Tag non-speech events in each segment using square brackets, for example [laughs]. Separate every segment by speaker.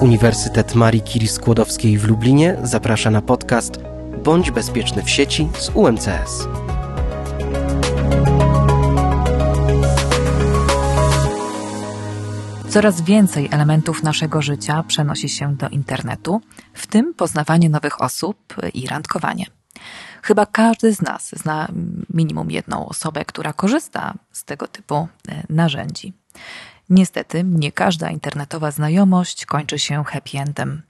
Speaker 1: Uniwersytet Marii Curie Skłodowskiej w Lublinie zaprasza na podcast Bądź bezpieczny w sieci z UMCS.
Speaker 2: Coraz więcej elementów naszego życia przenosi się do internetu, w tym poznawanie nowych osób i randkowanie. Chyba każdy z nas zna minimum jedną osobę, która korzysta z tego typu e, narzędzi. Niestety, nie każda internetowa znajomość kończy się happy endem.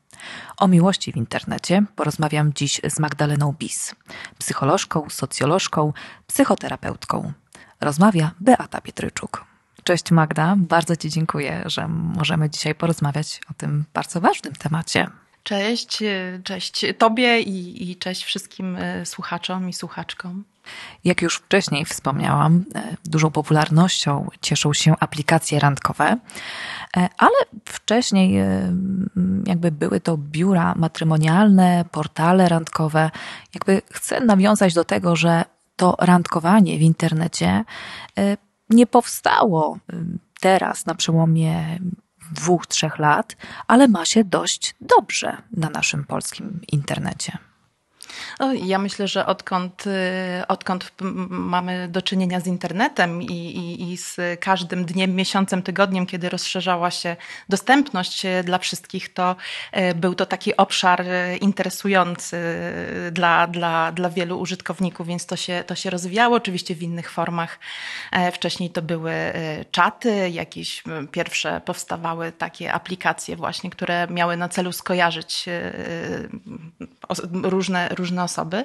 Speaker 2: O miłości w internecie porozmawiam dziś z Magdaleną Bis, psycholożką, socjolożką, psychoterapeutką. Rozmawia Beata Pietryczuk. Cześć Magda, bardzo Ci dziękuję, że możemy dzisiaj porozmawiać o tym bardzo ważnym temacie.
Speaker 1: Cześć, cześć Tobie i, i cześć wszystkim e, słuchaczom i słuchaczkom.
Speaker 2: Jak już wcześniej wspomniałam, e, dużą popularnością cieszą się aplikacje randkowe, e, ale wcześniej e, jakby były to biura matrymonialne, portale randkowe. Jakby chcę nawiązać do tego, że to randkowanie w internecie nie powstało teraz na przełomie dwóch, trzech lat, ale ma się dość dobrze na naszym polskim internecie.
Speaker 1: No, ja myślę, że odkąd, y, odkąd mamy do czynienia z internetem i, i, i z każdym dniem, miesiącem, tygodniem, kiedy rozszerzała się dostępność y, dla wszystkich, to y, był to taki obszar interesujący dla, dla, dla wielu użytkowników, więc to się, to się rozwijało oczywiście w innych formach. E, wcześniej to były czaty, jakieś pierwsze powstawały takie aplikacje właśnie, które miały na celu skojarzyć różne, różne różne osoby.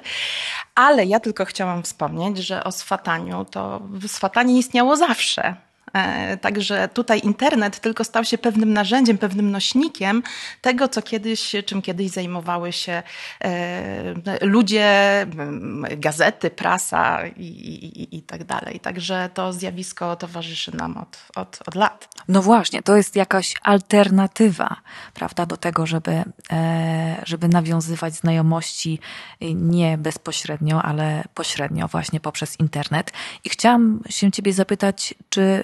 Speaker 1: Ale ja tylko chciałam wspomnieć, że o swataniu to swatanie istniało zawsze. E, także tutaj internet tylko stał się pewnym narzędziem, pewnym nośnikiem tego, co kiedyś, czym kiedyś zajmowały się e, ludzie, mm, gazety, prasa i, i, i tak dalej. Także to zjawisko towarzyszy nam od, od, od lat.
Speaker 2: No właśnie, to jest jakaś alternatywa, prawda, do tego, żeby, e, żeby nawiązywać znajomości y, nie bezpośrednio, ale pośrednio właśnie poprzez internet. I chciałam się Ciebie zapytać, czy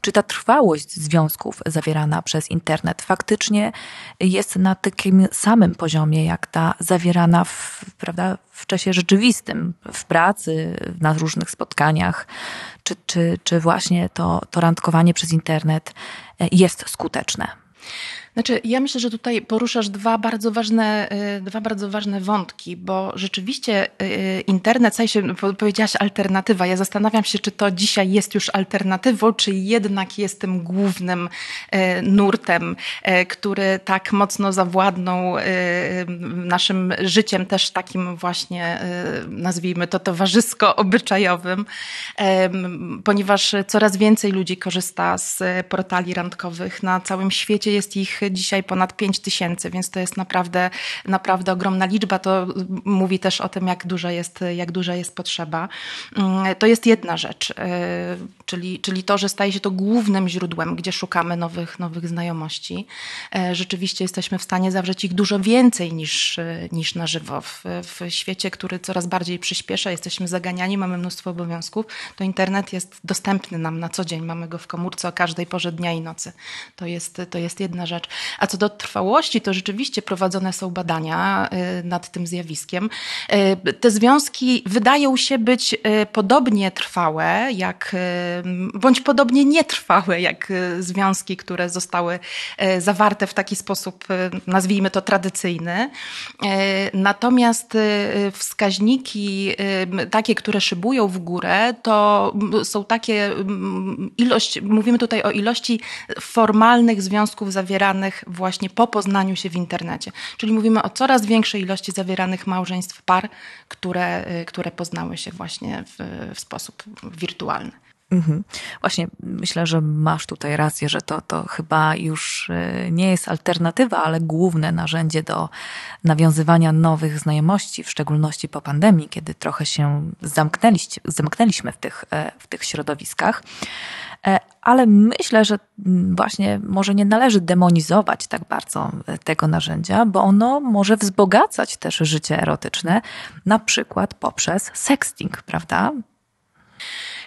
Speaker 2: czy ta trwałość związków zawierana przez internet faktycznie jest na takim samym poziomie, jak ta zawierana w, prawda, w czasie rzeczywistym, w pracy, na różnych spotkaniach, czy, czy, czy właśnie to, to randkowanie przez internet jest skuteczne?
Speaker 1: Znaczy, ja myślę, że tutaj poruszasz dwa bardzo ważne, y, dwa bardzo ważne wątki, bo rzeczywiście y, internet, w sensie powiedziałaś alternatywa. Ja zastanawiam się, czy to dzisiaj jest już alternatywą, czy jednak jest tym głównym y, nurtem, który tak mocno zawładnął naszym życiem, też takim właśnie, nazwijmy to towarzysko-obyczajowym, [laughs] ponieważ coraz więcej ludzi korzysta z portali randkowych. Na całym świecie jest ich dzisiaj ponad 5 tysięcy, więc to jest naprawdę, naprawdę ogromna liczba. To mówi też o tym, jak duża jest, jak duża jest potrzeba. Mm, to jest jedna rzecz, y, czyli, czyli to, że staje się to głównym źródłem, gdzie szukamy nowych, nowych znajomości. E, rzeczywiście jesteśmy w stanie zawrzeć ich dużo więcej niż, y, niż na żywo. W, w świecie, który coraz bardziej przyspiesza, jesteśmy zaganiani, mamy mnóstwo obowiązków, to internet jest dostępny nam na co dzień. Mamy go w komórce o każdej porze dnia i nocy. To jest, to jest jedna rzecz. A co do trwałości, to rzeczywiście prowadzone są badania y, nad tym zjawiskiem. Y, te związki wydają się być y, podobnie trwałe, jak, bądź podobnie nietrwałe, jak związki, które zostały zawarte w taki sposób, nazwijmy to tradycyjny. Natomiast wskaźniki, takie, które szybują w górę, to są takie mm, ilość, mówimy tutaj o ilości formalnych związków zawieranych zawieranych właśnie po poznaniu się w internecie. Czyli mówimy o coraz większej ilości zawieranych małżeństw par, które, y, które poznały się właśnie w, w sposób wirtualny.
Speaker 2: Mhm. Właśnie myślę, że masz tutaj rację, że to, to chyba już y, nie jest alternatywa, ale główne narzędzie do nawiązywania nowych znajomości, w szczególności po pandemii, kiedy trochę się zamknęliśmy w tych, e, w tych środowiskach. E, ale myślę, że mm, właśnie może nie należy demonizować tak bardzo e, tego narzędzia, bo ono może wzbogacać też życie erotyczne, na przykład poprzez sexting, prawda?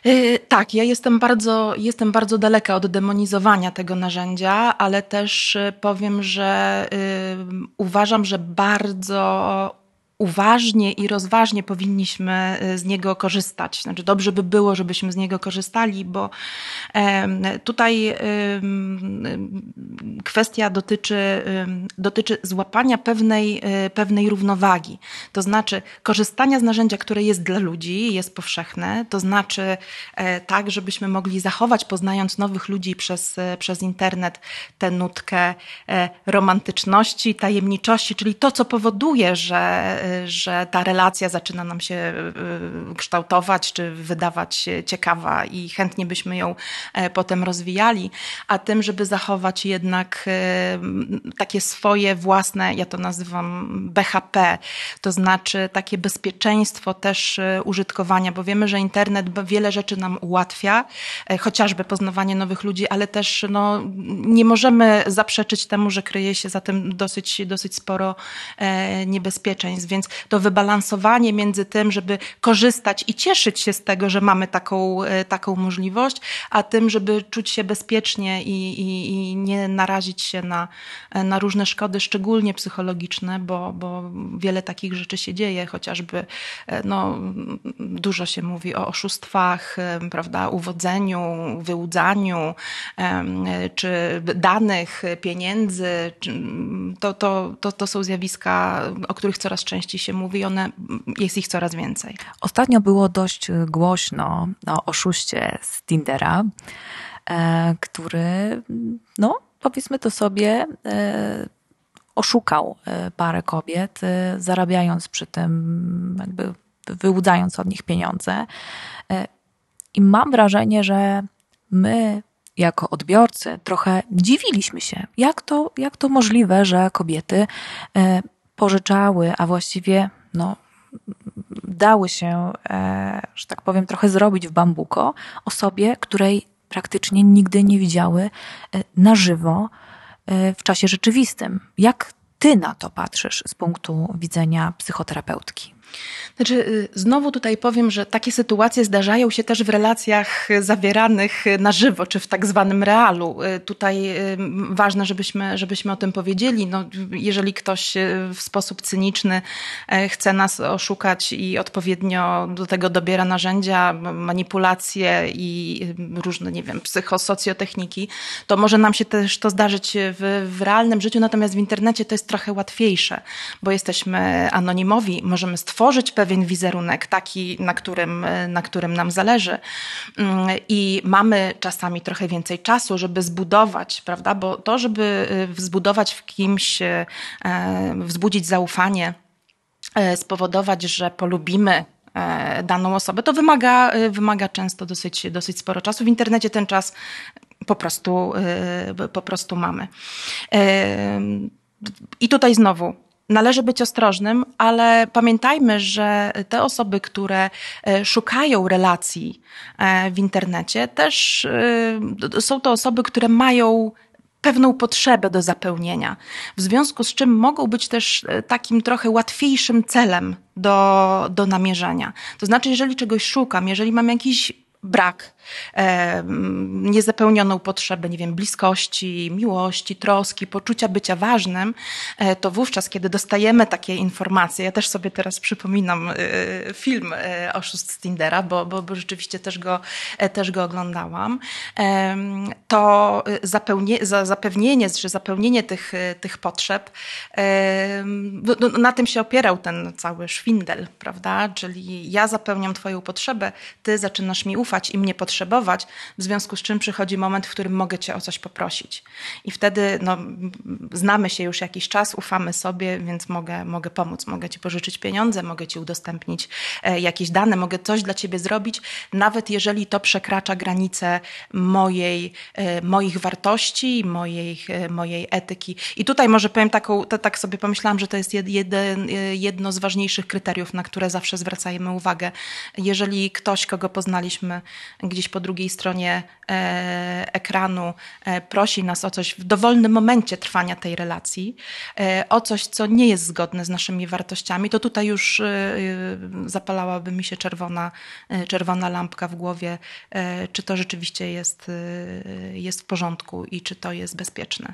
Speaker 1: E, tak, ja jestem bardzo, jestem bardzo daleka od demonizowania tego narzędzia, ale też powiem, że uważam, że bardzo uważnie i rozważnie powinniśmy y, z niego korzystać. Znaczy, dobrze by było, żebyśmy z niego korzystali, bo tutaj kwestia dotyczy, dotyczy złapania pewnej, y, pewnej równowagi. To znaczy, korzystania z narzędzia, które jest dla ludzi, jest powszechne, to znaczy e, tak, żebyśmy mogli zachować, poznając nowych ludzi przez, e, przez internet, tę nutkę e, romantyczności, tajemniczości, czyli to, co powoduje, że że ta relacja zaczyna nam się e, kształtować czy wydawać ciekawa i chętnie byśmy ją e, potem rozwijali, a tym, żeby zachować jednak e, takie swoje własne, ja to nazywam BHP, to znaczy takie bezpieczeństwo też użytkowania, bo wiemy, że internet wiele rzeczy nam ułatwia, chociażby poznawanie nowych ludzi, ale też no, nie możemy zaprzeczyć temu, że kryje się za tym dosyć, dosyć sporo niebezpieczeństw. Więc więc to wybalansowanie między tym, żeby korzystać i cieszyć się z tego, że mamy taką, e, taką możliwość, a tym, żeby czuć się bezpiecznie i, i, i nie narazić się na, e, na różne szkody, szczególnie psychologiczne, bo, bo wiele takich rzeczy się dzieje, chociażby e, no, dużo się mówi o oszustwach, prawda, uwodzeniu, wyłudzaniu, czy danych, pieniędzy. To, to, to, to są zjawiska, o których coraz częściej się mówi, one, jest ich coraz więcej.
Speaker 2: Ostatnio było dość y, głośno no, o oszuście z Tindera, e, który, no powiedzmy to sobie, e, oszukał e, parę kobiet, zarabiając przy tym, jakby wyłudzając od nich pieniądze. I mam wrażenie, że my, jako odbiorcy, trochę dziwiliśmy się, jak to, jak to możliwe, że kobiety pożyczały, a właściwie no, dały się, e, że tak powiem, trochę zrobić w bambuko osobie, której praktycznie nigdy nie widziały e, na żywo e, w czasie rzeczywistym. Jak ty na to patrzysz z punktu widzenia psychoterapeutki?
Speaker 1: Znaczy, y, znowu tutaj powiem, że takie sytuacje zdarzają się też w relacjach zawieranych na żywo, czy w tak zwanym realu. Y, tutaj y, ważne, żebyśmy, żebyśmy o tym powiedzieli. No, jeżeli ktoś w sposób cyniczny e, chce nas oszukać i odpowiednio do tego dobiera narzędzia, manipulacje i różne, nie wiem, psychosocjotechniki, to może nam się też to zdarzyć w, w realnym życiu, natomiast w internecie to jest trochę łatwiejsze, bo jesteśmy anonimowi, możemy stworzyć stworzyć pewien wizerunek, taki, na którym, e, na którym nam zależy. Mm, I mamy czasami trochę więcej czasu, żeby zbudować, prawda? Bo to, żeby e, zbudować w kimś, e, wzbudzić zaufanie, spowodować, że polubimy daną osobę, to wymaga, wymaga często dosyć, dosyć sporo czasu. W internecie ten czas po prostu, po prostu mamy. I tutaj znowu Należy być ostrożnym, ale pamiętajmy, że te osoby, które e, szukają relacji e, w internecie, też e, są to osoby, które mają pewną potrzebę do zapełnienia. W związku z czym mogą być też takim trochę łatwiejszym celem do, do namierzenia. To znaczy, jeżeli czegoś szukam, jeżeli mam jakiś brak, e, niezapełnioną potrzebę, nie wiem, bliskości, miłości, troski, poczucia bycia ważnym, e, to wówczas, kiedy dostajemy takie informacje, ja też sobie teraz przypominam e, film e, Oszust z Tindera, bo, bo, bo rzeczywiście też go, e, też go oglądałam, to zapełnie, za, zapewnienie, że zapełnienie tych, e, tych potrzeb, no, no, na tym się opierał ten cały szwindel, prawda? Czyli ja zapełniam twoją potrzebę, ty zaczynasz mi ufać, ufać i mnie potrzebować, w związku z czym przychodzi moment, w którym mogę Cię o coś poprosić. I wtedy no, znamy się już jakiś czas, ufamy sobie, więc mogę, mogę pomóc, mogę Ci pożyczyć pieniądze, mogę Ci udostępnić e, jakieś dane, mogę coś dla Ciebie zrobić, nawet jeżeli to przekracza granice mojej, e, moich wartości, mojej, e, mojej etyki. I tutaj może powiem taką, to, tak sobie pomyślałam, że to jest jeden, jedno z ważniejszych kryteriów, na które zawsze zwracajemy uwagę. Jeżeli ktoś, kogo poznaliśmy, gdzieś po drugiej stronie e, ekranu e, prosi nas o coś w dowolnym momencie trwania tej relacji, e, o coś, co nie jest zgodne z naszymi wartościami, to tutaj już zapalałaby mi się czerwona, czerwona lampka w głowie, czy to rzeczywiście jest, jest w porządku i czy to jest bezpieczne.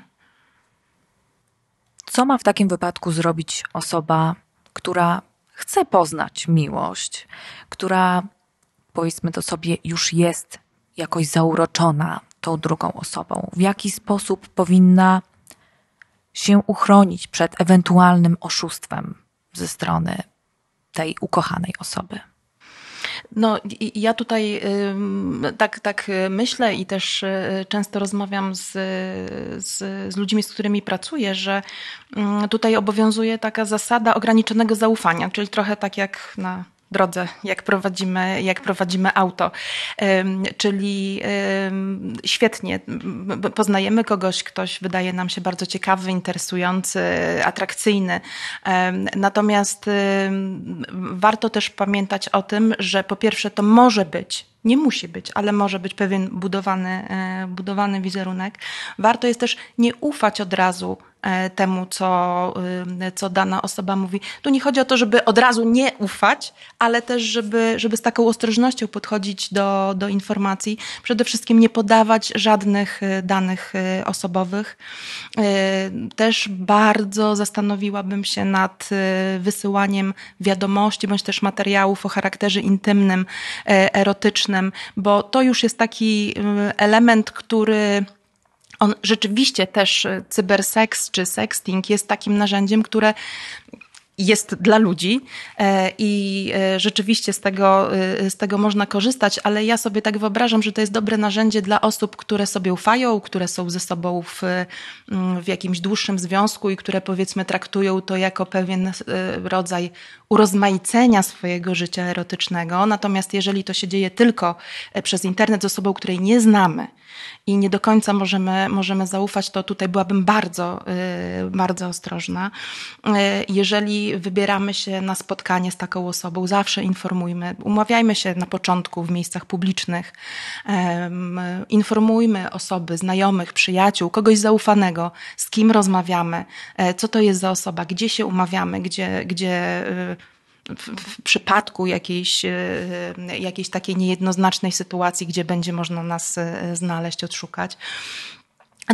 Speaker 2: Co ma w takim wypadku zrobić osoba,
Speaker 1: która chce poznać
Speaker 2: miłość, która powiedzmy to sobie, już jest jakoś zauroczona tą drugą osobą? W jaki sposób powinna się uchronić przed ewentualnym oszustwem ze strony tej ukochanej osoby?
Speaker 1: No, ja tutaj tak, tak y, myślę i też y, często rozmawiam z, z, z, ludźmi, z którymi pracuję, że tutaj obowiązuje taka zasada ograniczonego zaufania, czyli trochę tak jak na drodze, jak prowadzimy, jak prowadzimy auto. Czyli świetnie poznajemy kogoś, ktoś wydaje nam się bardzo ciekawy, interesujący, atrakcyjny. Natomiast warto też pamiętać o tym, że po pierwsze to może być nie musi być, ale może być pewien budowany, e, budowany wizerunek. Warto jest też nie ufać od razu e, temu, co, e, co dana osoba mówi. Tu nie chodzi o to, żeby od razu nie ufać, ale też, żeby, żeby z taką ostrożnością podchodzić do, do informacji. Przede wszystkim nie podawać żadnych danych osobowych. Też bardzo zastanowiłabym się nad wysyłaniem wiadomości bądź też materiałów o charakterze intymnym, erotycznym bo to już jest taki y, element, który on rzeczywiście też y, cyberseks czy sexting jest takim narzędziem, które jest dla ludzi e, i e, rzeczywiście z tego, e, z tego można korzystać, ale ja sobie tak wyobrażam, że to jest dobre narzędzie dla osób, które sobie ufają, które są ze sobą w, mm, w jakimś dłuższym związku i które powiedzmy traktują to jako pewien rodzaj urozmaicenia swojego życia erotycznego. Natomiast jeżeli to się dzieje tylko przez internet z osobą, której nie znamy i nie do końca możemy, możemy zaufać, to tutaj byłabym bardzo, bardzo ostrożna. Jeżeli wybieramy się na spotkanie z taką osobą, zawsze informujmy, umawiajmy się na początku w miejscach publicznych, informujmy osoby, znajomych, przyjaciół, kogoś zaufanego, z kim rozmawiamy, e, co to jest za osoba, gdzie się umawiamy, gdzie, gdzie e, w, przypadku jakiejś, e, jakiejś takiej niejednoznacznej sytuacji, gdzie będzie można nas znaleźć, odszukać.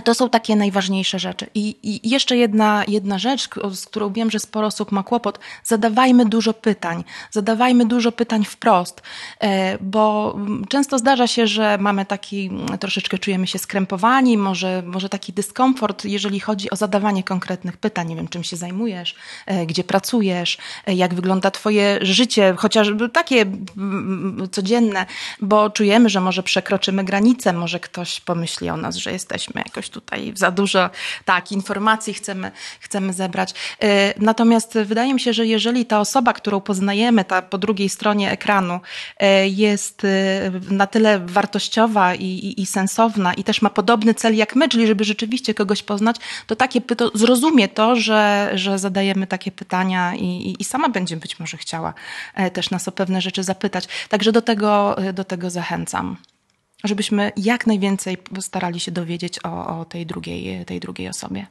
Speaker 1: To są takie najważniejsze rzeczy. I, I, jeszcze jedna, jedna rzecz, z którą wiem, że sporo osób ma kłopot. Zadawajmy dużo pytań. Zadawajmy dużo pytań wprost, e, bo mm, często zdarza się, że mamy taki, mm, troszeczkę czujemy się skrępowani, może, może taki dyskomfort, jeżeli chodzi o zadawanie konkretnych pytań. Nie wiem, czym się zajmujesz, e, gdzie pracujesz, e, jak wygląda Twoje życie, chociażby no, takie mm, codzienne, bo czujemy, że może przekroczymy granicę, może ktoś pomyśli o nas, że jesteśmy jakoś czegoś tutaj za dużo, tak, informacji chcemy, chcemy zebrać. Y, natomiast wydaje mi się, że jeżeli ta osoba, którą poznajemy, ta po drugiej stronie ekranu, y, jest y, na tyle wartościowa i, i, i sensowna i też ma podobny cel jak my, czyli żeby rzeczywiście kogoś poznać, to takie to zrozumie to, że, że zadajemy takie pytania i, i sama będzie być może chciała e, też nas o pewne rzeczy zapytać. Także do tego, e, do tego zachęcam żebyśmy jak najwięcej starali się dowiedzieć o, o tej, drugiej, tej drugiej osobie.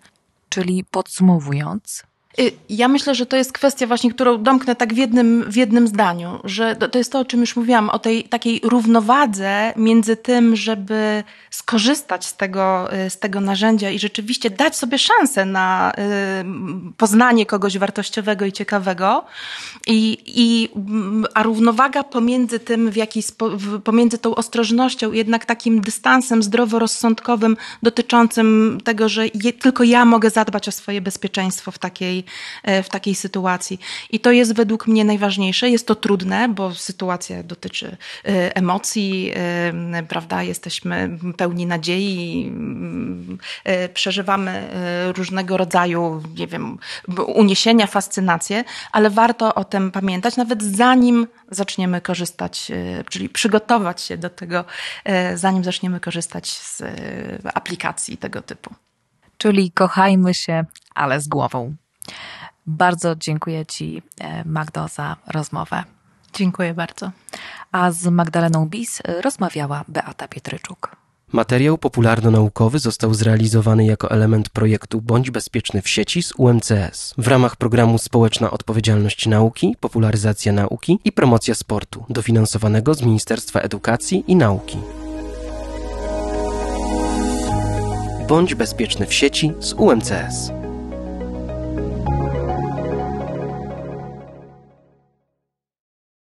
Speaker 1: Czyli podsumowując, Y, ja myślę, że to jest kwestia właśnie, którą domknę tak w jednym, w jednym zdaniu, że to jest to, o czym już mówiłam, o tej takiej równowadze między tym, żeby skorzystać z tego, y, z tego narzędzia i rzeczywiście dać sobie szansę na y, poznanie kogoś wartościowego i ciekawego, i, i, mm, a równowaga pomiędzy tym, w jaki pomiędzy tą ostrożnością, jednak takim dystansem zdroworozsądkowym dotyczącym tego, że je, tylko ja mogę zadbać o swoje bezpieczeństwo w takiej E, w takiej sytuacji. I to jest według mnie najważniejsze. Jest to trudne, bo sytuacja dotyczy e, emocji, e, prawda? Jesteśmy pełni nadziei, mm, przeżywamy różnego rodzaju, nie wiem, uniesienia, fascynacje, ale warto o tym pamiętać, nawet zanim zaczniemy korzystać, czyli przygotować się do tego, zanim zaczniemy korzystać z aplikacji tego typu.
Speaker 2: Czyli kochajmy się, ale z głową. Bardzo dziękuję Ci, e, Magdo, za rozmowę. Dziękuję bardzo. A z Magdaleną Bis e, rozmawiała Beata Pietryczuk.
Speaker 1: Materiał popularno-naukowy został zrealizowany jako element projektu Bądź bezpieczny w sieci z UMCS w ramach programu Społeczna Odpowiedzialność Nauki, Popularyzacja Nauki i Promocja Sportu, dofinansowanego z Ministerstwa Edukacji i Nauki. Bądź bezpieczny w sieci z UMCS.